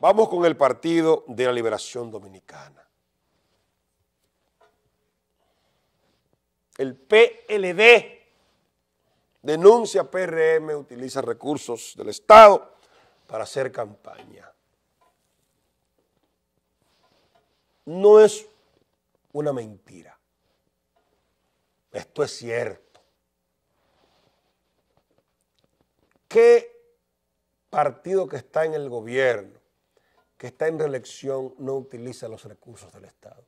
Vamos con el Partido de la Liberación Dominicana. El PLD denuncia PRM utiliza recursos del Estado para hacer campaña. No es una mentira. Esto es cierto. ¿Qué partido que está en el gobierno que está en reelección no utiliza los recursos del Estado.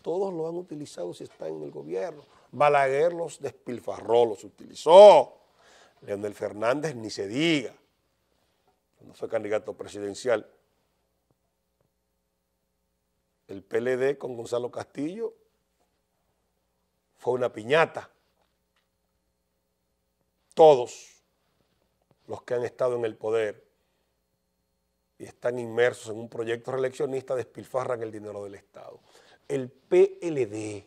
Todos lo han utilizado si están en el gobierno. Balaguer los despilfarró, los utilizó. Leonel Fernández ni se diga. Cuando fue candidato presidencial, el PLD con Gonzalo Castillo fue una piñata. Todos los que han estado en el poder y están inmersos en un proyecto reeleccionista despilfarran el dinero del Estado. El PLD,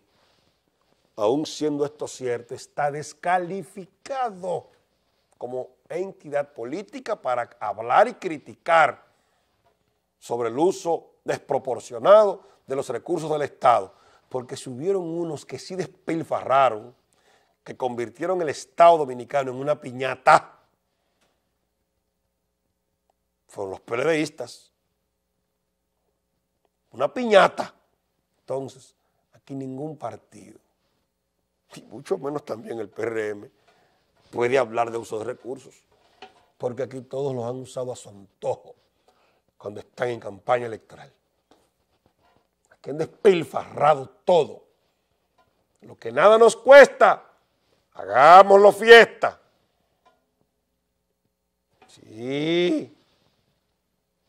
aún siendo esto cierto, está descalificado como entidad política para hablar y criticar sobre el uso desproporcionado de los recursos del Estado, porque si hubieron unos que sí despilfarraron, que convirtieron el Estado dominicano en una piñata, fueron los PLDistas. Una piñata. Entonces, aquí ningún partido, y mucho menos también el PRM, puede hablar de uso de recursos, porque aquí todos los han usado a su antojo cuando están en campaña electoral. Aquí han despilfarrado todo. Lo que nada nos cuesta, hagámoslo fiesta. Sí,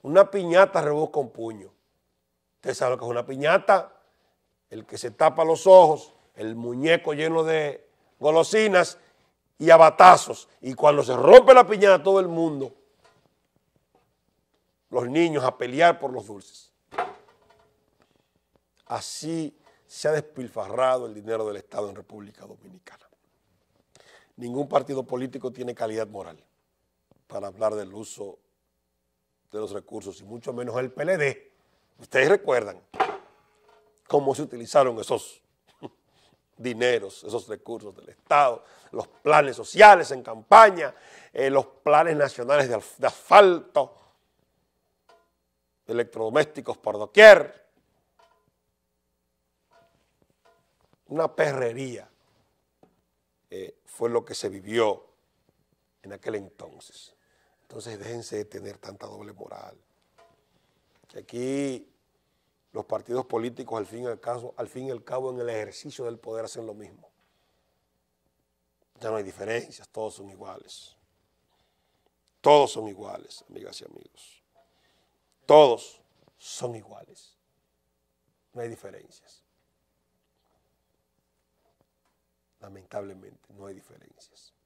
una piñata rebusca un puño. te sabe lo que es una piñata. El que se tapa los ojos, el muñeco lleno de golosinas y abatazos. Y cuando se rompe la piñata, todo el mundo, los niños a pelear por los dulces. Así se ha despilfarrado el dinero del Estado en República Dominicana. Ningún partido político tiene calidad moral para hablar del uso de los recursos y mucho menos el PLD. Ustedes recuerdan cómo se utilizaron esos dineros, esos recursos del Estado, los planes sociales en campaña, eh, los planes nacionales de, asfalto, electrodomésticos por doquier. Una perrería eh, fue lo que se vivió en aquel entonces. Entonces déjense de tener tanta doble moral. Aquí los partidos políticos al fin, y al, al fin y al cabo en el ejercicio del poder hacen lo mismo. Ya no hay diferencias, todos son iguales. Todos son iguales, amigas y amigos. Todos son iguales. No hay diferencias. Lamentablemente, no hay diferencias.